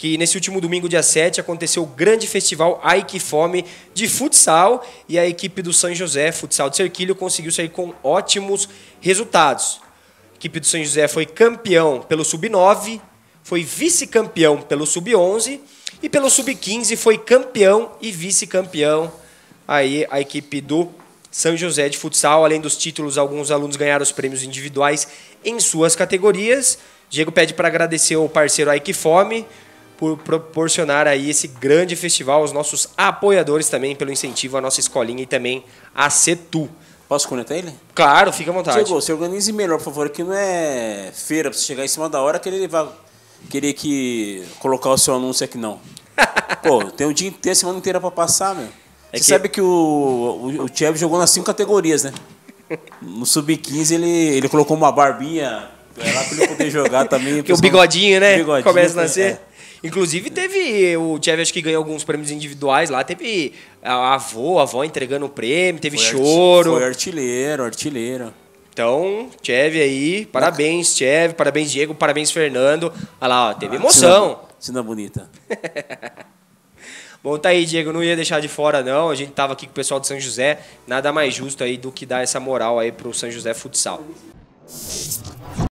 que nesse último domingo, dia 7, aconteceu o grande festival Ai Que Fome de futsal e a equipe do São José Futsal de Cerquilho conseguiu sair com ótimos resultados. A equipe do São José foi campeão pelo Sub-9, foi vice-campeão pelo Sub-11 e pelo Sub-15 foi campeão e vice-campeão aí a equipe do são José de Futsal. Além dos títulos, alguns alunos ganharam os prêmios individuais em suas categorias. Diego pede para agradecer ao parceiro Ike Fome, por proporcionar aí esse grande festival aos nossos apoiadores também, pelo incentivo à nossa escolinha e também à CETU. Posso conectar ele? Claro, fica à vontade. Chegou, se organize melhor, por favor, que não é feira para você chegar em cima da hora que ele vai querer que colocar o seu anúncio aqui, não. Pô, tem um dia inteiro, semana inteira para passar, meu. É você que... sabe que o, o, o Thiago jogou nas cinco categorias, né? No Sub-15 ele, ele colocou uma barbinha é lá para ele poder jogar também. Que o bigodinho, né? bigodinho, Começa a é. nascer. É. Inclusive teve. O Tcheve acho que ganhou alguns prêmios individuais lá. Teve a avô, a avó entregando o prêmio, teve foi choro. foi artilheiro, artilheiro. Então, Tcheve aí, parabéns, Tcheve, parabéns, Diego, parabéns, Fernando. Olha lá, ó, teve ah, emoção. Cena bonita. Bom, tá aí, Diego, não ia deixar de fora, não. A gente tava aqui com o pessoal de São José. Nada mais justo aí do que dar essa moral aí pro São José Futsal.